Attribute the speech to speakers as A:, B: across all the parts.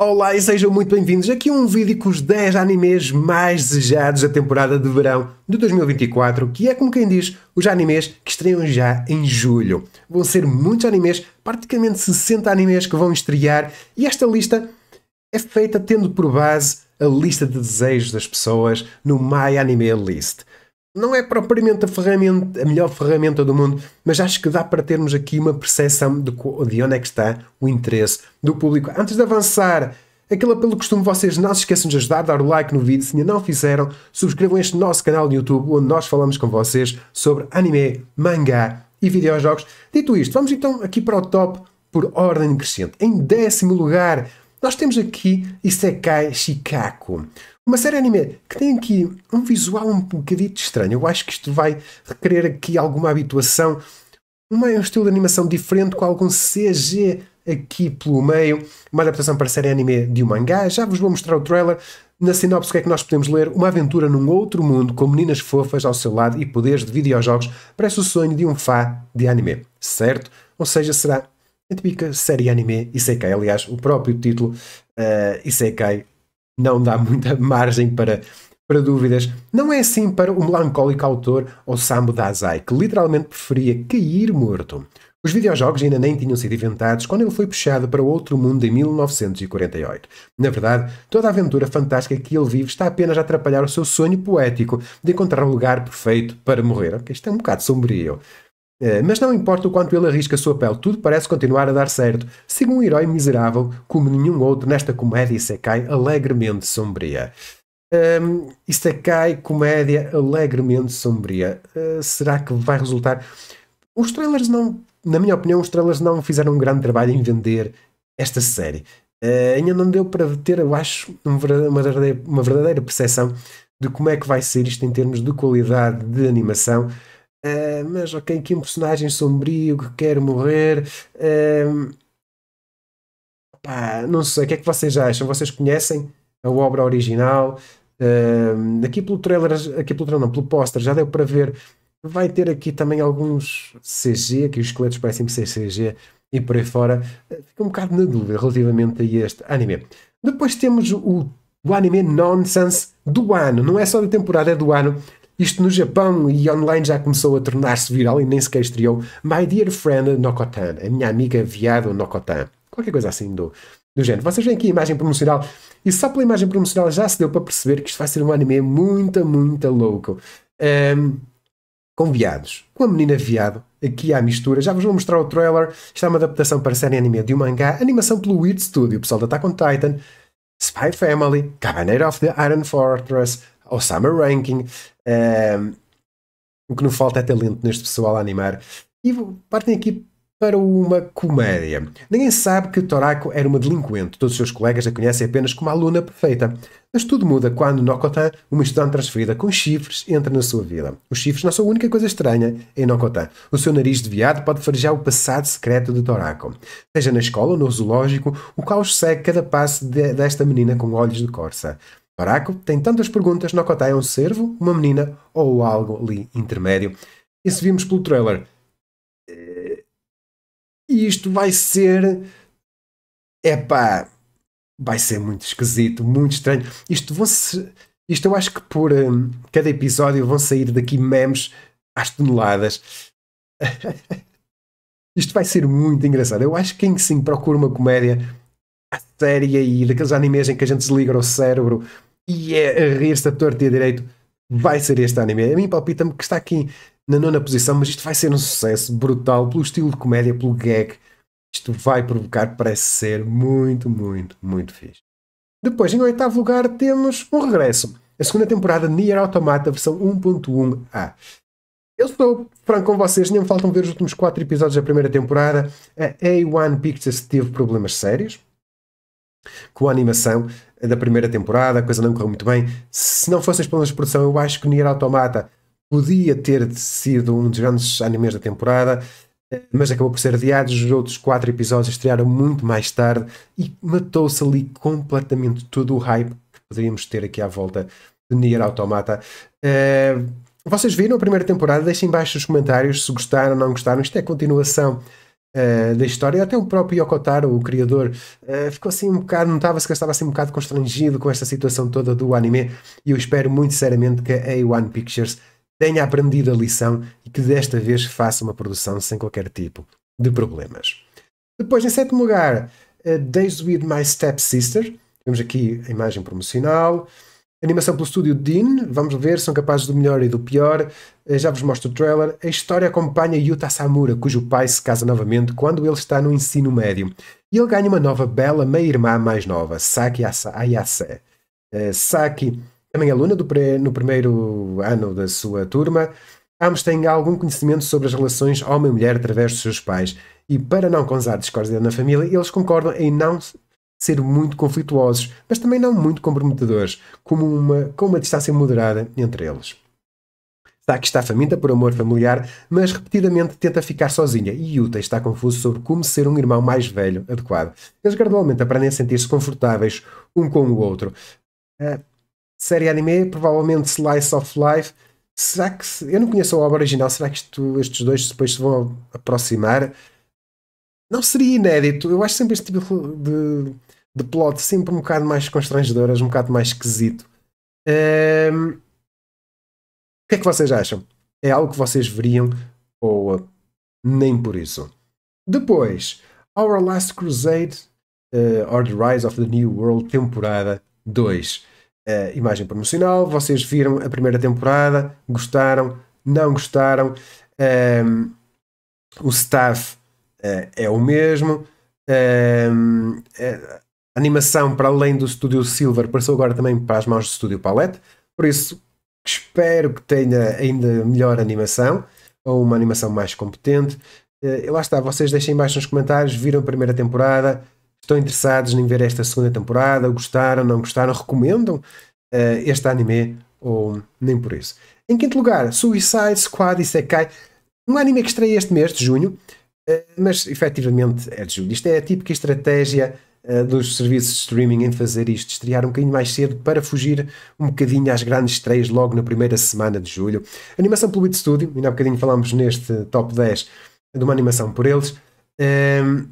A: Olá e sejam muito bem-vindos. Aqui um vídeo com os 10 animes mais desejados da temporada de verão de 2024, que é como quem diz, os animes que estreiam já em julho. Vão ser muitos animes, praticamente 60 animes que vão estrear, e esta lista é feita tendo por base a lista de desejos das pessoas no My Anime List não é propriamente a, ferramenta, a melhor ferramenta do mundo, mas acho que dá para termos aqui uma percepção de, de onde é que está o interesse do público. Antes de avançar, aquele apelo costume, vocês não se esqueçam de ajudar, dar o like no vídeo, se ainda não fizeram, subscrevam este nosso canal de YouTube, onde nós falamos com vocês sobre anime, mangá e videojogos. Dito isto, vamos então aqui para o top por ordem crescente. Em décimo lugar, nós temos aqui Isekai Shikaku, uma série anime que tem aqui um visual um bocadito estranho. Eu acho que isto vai requerer aqui alguma habituação, um estilo de animação diferente com algum CG aqui pelo meio, uma adaptação para a série anime de um mangá. Já vos vou mostrar o trailer. Na sinopse, o que é que nós podemos ler? Uma aventura num outro mundo, com meninas fofas ao seu lado e poderes de videojogos, parece o sonho de um fã de anime, certo? Ou seja, será a típica série anime Isekai. Aliás, o próprio título uh, Isekai não dá muita margem para, para dúvidas. Não é assim para o melancólico autor Osamu Dazai, que literalmente preferia cair morto. Os videojogos ainda nem tinham sido inventados quando ele foi puxado para outro mundo em 1948. Na verdade, toda a aventura fantástica que ele vive está apenas a atrapalhar o seu sonho poético de encontrar um lugar perfeito para morrer. Isto é um bocado sombrio. Eh, mas não importa o quanto ele arrisca a sua pele, tudo parece continuar a dar certo. Siga um herói miserável como nenhum outro nesta comédia Isekai alegremente sombria. Um, ehm, Isekai, comédia alegremente sombria. Uh, será que vai resultar? Os trailers não, na minha opinião, os trailers não fizeram um grande trabalho em vender esta série. Uh, ainda não deu para ter, eu acho, uma verdadeira, uma verdadeira percepção de como é que vai ser isto em termos de qualidade de animação. Uh, mas ok, que um personagem sombrio que quer morrer. Uh, pá, não sei, o que é que vocês acham? Vocês conhecem a obra original? Uh, aqui pelo trailer, aqui pelo trailer não, pelo póster, já deu para ver. Vai ter aqui também alguns CG, aqui os esqueletos parecem ser CG e por aí fora. Fico um bocado na dúvida relativamente a este anime. Depois temos o, o anime Nonsense do ano, não é só da temporada, é do ano. Isto no Japão e online já começou a tornar-se viral e nem sequer estreou My Dear Friend Nokotan, a minha amiga viado Nokotan. Qualquer coisa assim do, do género. Vocês veem aqui a imagem promocional e só pela imagem promocional já se deu para perceber que isto vai ser um anime muito, muito louco. Um, com viados. Com a menina viado, aqui à mistura. Já vos vou mostrar o trailer. Isto é uma adaptação para série anime de um mangá, animação pelo Weird Studio, o pessoal da Attack on Titan, Spy Family, Cabinet of the Iron Fortress, ao Summer Ranking. Um, ehm, o que não falta é talento neste pessoal a animar. E partem aqui para uma comédia. Ninguém sabe que Torako era uma delinquente. Todos os seus colegas a conhecem apenas como a aluna perfeita. Mas tudo muda quando Nokotan, uma estudante transferida com chifres, entra na sua vida. Os chifres não são a única coisa estranha em Nokotan. O seu nariz viado pode farejar o passado secreto de Torako. Seja na escola ou no zoológico, o caos segue cada passo de, desta menina com olhos de corça. Oráculo tem tantas perguntas, Nokota é um servo, uma menina ou algo ali intermédio. Isso vimos pelo trailer. E eh, isto vai ser. Epá. Vai ser muito esquisito, muito estranho. Isto vão-se. Isto eu acho que por um, eh, cada episódio vão sair daqui memes às toneladas. isto vai ser muito engraçado. Eu acho que quem sim procura uma comédia à séria e daqueles animes em que a gente desliga o cérebro e é a rir-se a torto e a direito, vai ser este anime. A mim palpita-me que está aqui na nona posição, mas isto vai ser um sucesso brutal pelo estilo de comédia, pelo gag. Isto vai provocar, parece ser muito, muito, muito fixe. Depois, em oitavo lugar, temos um regresso. A segunda temporada de Nier Automata, versão 1.1a. Eu estou franco com vocês, nem me faltam ver os últimos quatro episódios da primeira temporada. A A1 Pictures teve problemas sérios com a animação da primeira temporada, a coisa não correu muito bem. Se não fossem os problemas de produção, eu acho que Nier Automata podia ter sido um dos grandes animes da temporada, mas acabou por ser adiado. Os outros quatro episódios estrearam muito mais tarde e matou-se ali completamente todo o hype que poderíamos ter aqui à volta de Nier Automata. Uh, vocês viram a primeira temporada? Deixem embaixo os comentários se gostaram ou não gostaram. Isto é continuação Uh, da história, até o próprio Yokotaro, o criador, uh, ficou assim um bocado, notava-se que estava assim um bocado constrangido com esta situação toda do anime e eu espero muito seriamente que a A1 Pictures tenha aprendido a lição e que desta vez faça uma produção sem qualquer tipo de problemas. Depois, em sétimo lugar, uh, Days with My Stepsister, temos aqui a imagem promocional, Animação pelo estúdio Dean, vamos ver, são capazes do melhor e do pior. Eh, já vos mostro o trailer. A história acompanha Yuta Samura, cujo pai se casa novamente quando ele está no ensino médio. E ele ganha uma nova bela meia-irmã mais nova, Saki Ayase. Eh, Saki também é aluna do pré, no primeiro ano da sua turma. Ambos têm algum conhecimento sobre as relações homem-mulher através dos seus pais. E para não causar discórdia na família, eles concordam em não ser muito conflituosos, mas também não muito comprometedores, uma, com uma distância moderada entre eles. Saki está faminta por amor familiar, mas repetidamente tenta ficar sozinha e Yuta está confuso sobre como ser um irmão mais velho adequado. Eles gradualmente aprendem a sentir-se confortáveis um com o outro. Uh, série anime, provavelmente Slice of Life. Será que. Eu não conheço a obra original, será que isto, estes dois depois se vão aproximar? Não seria inédito. Eu acho sempre este tipo de, de plot sempre um bocado mais constrangedoras, um bocado mais esquisito. Um, o que é que vocês acham? É algo que vocês veriam ou nem por isso? Depois, Our Last Crusade uh, or The Rise of the New World, temporada 2. Uh, eh, imagem promocional, vocês viram a primeira temporada, gostaram, não gostaram. Um, o staff é, é o mesmo. Ehm, é, animação para além do Studio Silver passou agora também para as mãos do Studio Palette, por isso espero que tenha ainda melhor animação ou uma animação mais competente. Eh, e lá está, vocês deixem embaixo nos comentários, viram a primeira temporada, estão interessados em ver esta segunda temporada, gostaram, não gostaram, recomendam eh, este anime ou nem por isso. Em quinto lugar, Suicide Squad e Sekai um anime que estreia este mês de junho, eh, mas efetivamente é de julho. Isto é a típica estratégia eh, dos serviços de streaming em fazer isto, estrear um bocadinho mais cedo para fugir um bocadinho às grandes estreias logo na primeira semana de julho. Animação pelo It Studio, ainda há bocadinho falámos neste top 10 de uma animação por eles. Um, ehm,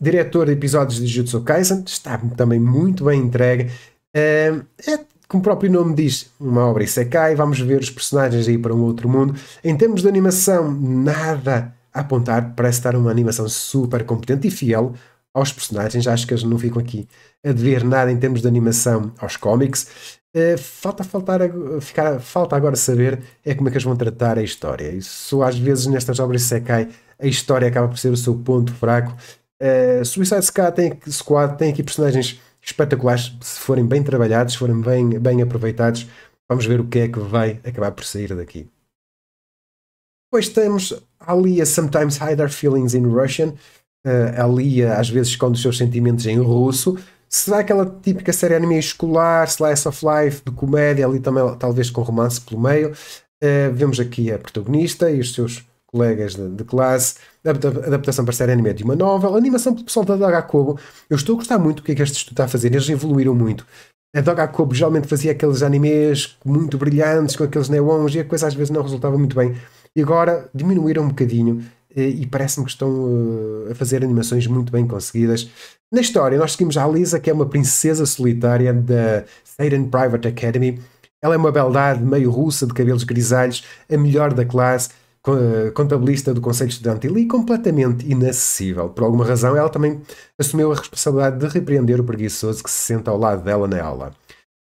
A: diretor de episódios de Jutsu Kaisen, está também muito bem entregue. Um, ehm, é, como o próprio nome diz, uma obra Isekai, vamos ver os personagens aí para um outro mundo. Em termos de animação, nada a apontar parece estar uma animação super competente e fiel aos personagens. Acho que eles não ficam aqui a dever nada em termos de animação aos cómics. Uh, falta, faltar, ficar, falta agora saber é como é que eles vão tratar a história. Isso às vezes nestas obras de Sekai a história acaba por ser o seu ponto fraco. Uh, Suicide Squad tem, Squad tem aqui personagens espetaculares, se forem bem trabalhados, se forem bem, bem aproveitados, vamos ver o que é que vai acabar por sair daqui. Depois temos a Lia Sometimes Hide Her Feelings in Russian. Uh, eh, a Lia eh, às vezes esconde os seus sentimentos em russo. Será aquela típica série anime escolar, slice of life, de comédia, ali também talvez com romance pelo meio. Uh, vemos aqui a protagonista e os seus colegas de, de classe, adaptação para série anime de uma novela, animação pelo pessoal da Doga Kobo. Eu estou a gostar muito do que é que este estudo está a fazer, eles evoluíram muito. A Doga Kobo geralmente fazia aqueles animes muito brilhantes, com aqueles neons, e a coisa às vezes não resultava muito bem e agora diminuíram um bocadinho eh, e parece-me que estão eh, a fazer animações muito bem conseguidas. Na história, nós seguimos a Lisa, que é uma princesa solitária da Satan Private Academy. Ela é uma beldade meio russa, de cabelos grisalhos, a melhor da classe, eh, contabilista do Conselho Estudantil e completamente inacessível. Por alguma razão, ela também assumiu a responsabilidade de repreender o preguiçoso que se senta ao lado dela na aula.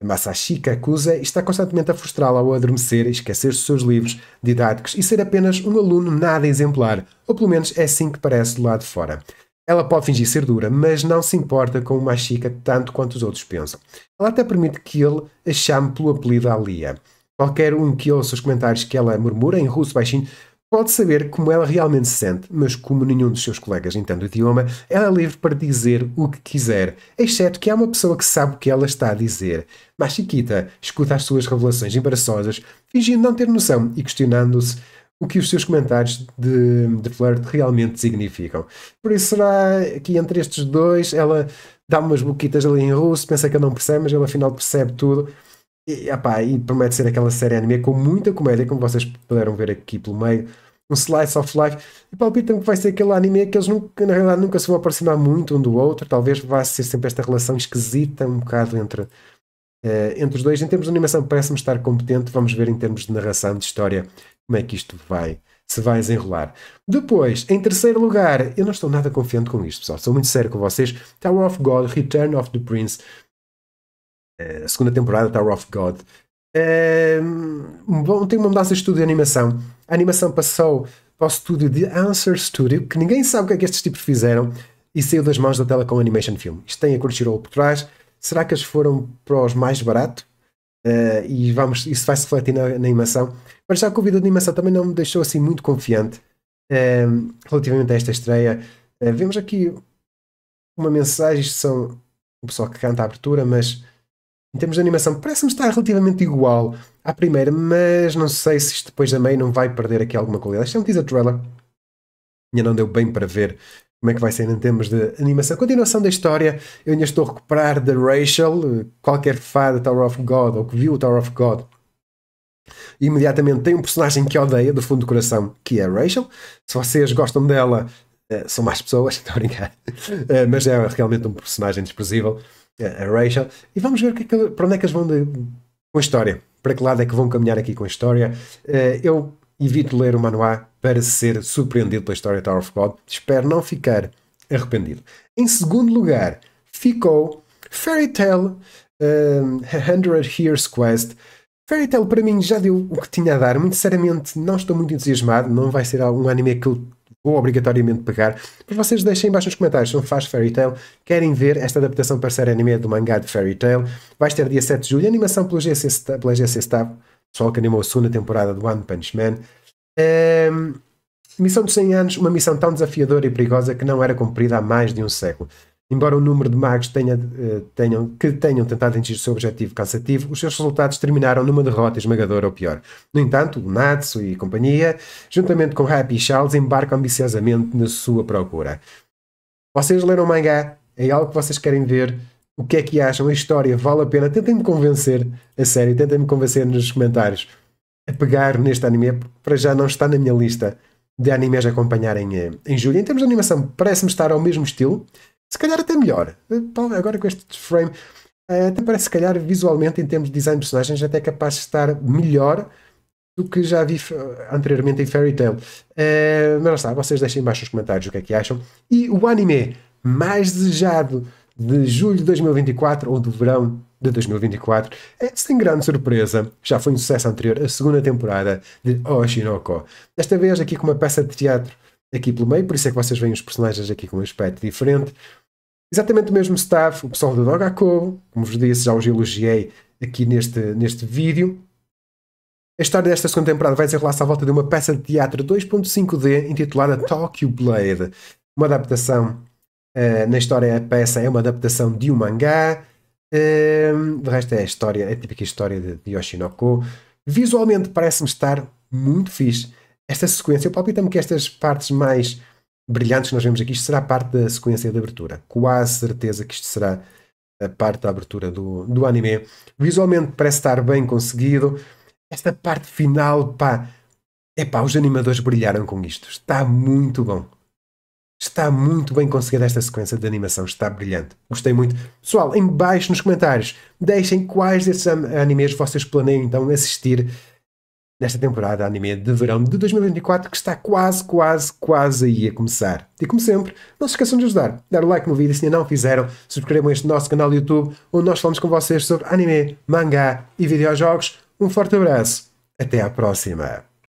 A: Masashi Kakuza está constantemente a frustrá-la ao adormecer, e esquecer dos seus livros didáticos e ser apenas um aluno nada exemplar, ou pelo menos é assim que parece do lado de fora. Ela pode fingir ser dura, mas não se importa com o Machika tanto quanto os outros pensam. Ela até permite que ele a chame pelo apelido Alia. Qualquer um que ouça os comentários que ela murmura em russo baixinho pode saber como ela realmente se sente, mas como nenhum dos seus colegas entende o idioma, ela é livre para dizer o que quiser, exceto que há uma pessoa que sabe o que ela está a dizer. Mas Chiquita escuta as suas revelações embaraçosas, fingindo não ter noção e questionando-se o que os seus comentários de, de flirt realmente significam. Por isso será que entre estes dois ela dá umas boquitas ali em russo, pensa que ela não percebe, mas ela afinal percebe tudo. E, epá, e promete ser aquela série anime com muita comédia, como vocês puderam ver aqui pelo meio. Um slice of life. E palpita-me que vai ser aquele anime que eles nunca, na realidade nunca se vão aproximar muito um do outro. Talvez vá ser sempre esta relação esquisita um bocado entre, uh, entre os dois. Em termos de animação, parece-me estar competente. Vamos ver em termos de narração, de história, como é que isto vai se vai desenrolar. Depois, em terceiro lugar, eu não estou nada confiante com isto, pessoal. Sou muito sério com vocês. Tower of God, Return of the Prince. Eh, a segunda temporada Tower tá of God. bom, ehm, tem uma mudança de estúdio de animação. A animação passou para o estúdio de Answer Studio, que ninguém sabe o que é que estes tipos fizeram, e saiu das mãos da tela com Animation Film. Isto tem a Crunchyroll por trás. Será que eles foram para os mais baratos? Uh, eh, e vamos, isso vai se refletir na, na, animação. Mas já que o vídeo de animação também não me deixou assim muito confiante ehm, relativamente a esta estreia. Uh, vemos aqui uma mensagem, são o pessoal que canta a abertura, mas em termos de animação, parece-me estar relativamente igual à primeira, mas não sei se isto depois da meia não vai perder aqui alguma qualidade. Isto é um teaser trailer, ainda não deu bem para ver como é que vai ser em termos de animação. Continuação da história, eu ainda estou a recuperar da Rachel, qualquer fã da Tower of God ou que viu o Tower of God imediatamente tem um personagem que odeia do fundo do coração, que é a Rachel. Se vocês gostam dela, eh, são mais pessoas, estou a brincar. Eh, mas é realmente um personagem desprezível a Rachel, e vamos ver que é que, para onde é que eles vão de, com a história. Para que lado é que vão caminhar aqui com a história? Eh, eu evito ler o manual para ser surpreendido pela história de Tower of God. Espero não ficar arrependido. Em segundo lugar, ficou Fairy Tale um, eh, Hundred Years Quest. Fairy Tale para mim já deu o que tinha a dar. Muito sinceramente, não estou muito entusiasmado. Não vai ser um anime que eu vou obrigatoriamente pegar. Mas vocês deixem embaixo nos comentários se não faz Fairy Tail, querem ver esta adaptação para série anime do mangá de Fairy Tail. Vai ter dia 7 de julho, animação pela GC, pela GC Staff, pessoal que animou a segunda temporada do One Punch Man. Um, ehm, missão dos 100 anos, uma missão tão desafiadora e perigosa que não era cumprida há mais de um século. Embora o número de magos tenha, eh, tenham, que tenham tentado atingir o seu objetivo cansativo, os seus resultados terminaram numa derrota esmagadora ou pior. No entanto, Natsu e companhia, juntamente com Happy e Charles, embarcam ambiciosamente na sua procura. Vocês leram o mangá? É algo que vocês querem ver? O que é que acham? A história vale a pena? Tentem-me convencer, a sério, tentem-me convencer nos comentários a pegar neste anime, porque para já não está na minha lista de animes a acompanhar em, eh, em julho. Em termos de animação, parece-me estar ao mesmo estilo se calhar até melhor. Então, agora com este frame, eh, até parece se calhar visualmente, em termos de design de personagens, até capaz de estar melhor do que já vi eh, anteriormente em Fairy Tail. Eh, mas lá está, vocês deixem embaixo nos comentários o que é que acham. E o anime mais desejado de julho de 2024 ou do verão de 2024 é, sem grande surpresa, já foi um sucesso anterior, a segunda temporada de Oshinoko. Desta vez aqui com uma peça de teatro aqui pelo meio, por isso é que vocês veem os personagens aqui com um aspecto diferente exatamente o mesmo staff, o pessoal do Dogaco, como vos disse, já os elogiei aqui neste, neste vídeo. A história desta segunda temporada vai desenrolar-se à volta de uma peça de teatro 2.5D intitulada Tokyo Blade. Uma adaptação, uh, na história a peça é uma adaptação de um mangá. Uh, de resto é a história, é a típica história de, de Yoshinoko. Visualmente parece-me estar muito fixe. Esta sequência, eu palpita-me que estas partes mais brilhantes que nós vemos aqui. Isto será parte da sequência de abertura. Quase certeza que isto será a parte da abertura do, do anime. Visualmente parece estar bem conseguido. Esta parte final, pá, é pá, os animadores brilharam com isto. Está muito bom. Está muito bem conseguida esta sequência de animação, está brilhante. Gostei muito. Pessoal, em baixo nos comentários, deixem quais desses animes vocês planeiam então assistir desta temporada anime de verão de 2024 que está quase, quase, quase aí a começar. E como sempre, não se esqueçam de ajudar, dar o like no vídeo se ainda não fizeram, subscrevam este nosso canal do YouTube onde nós falamos com vocês sobre anime, mangá e videojogos. Um forte abraço, até à próxima!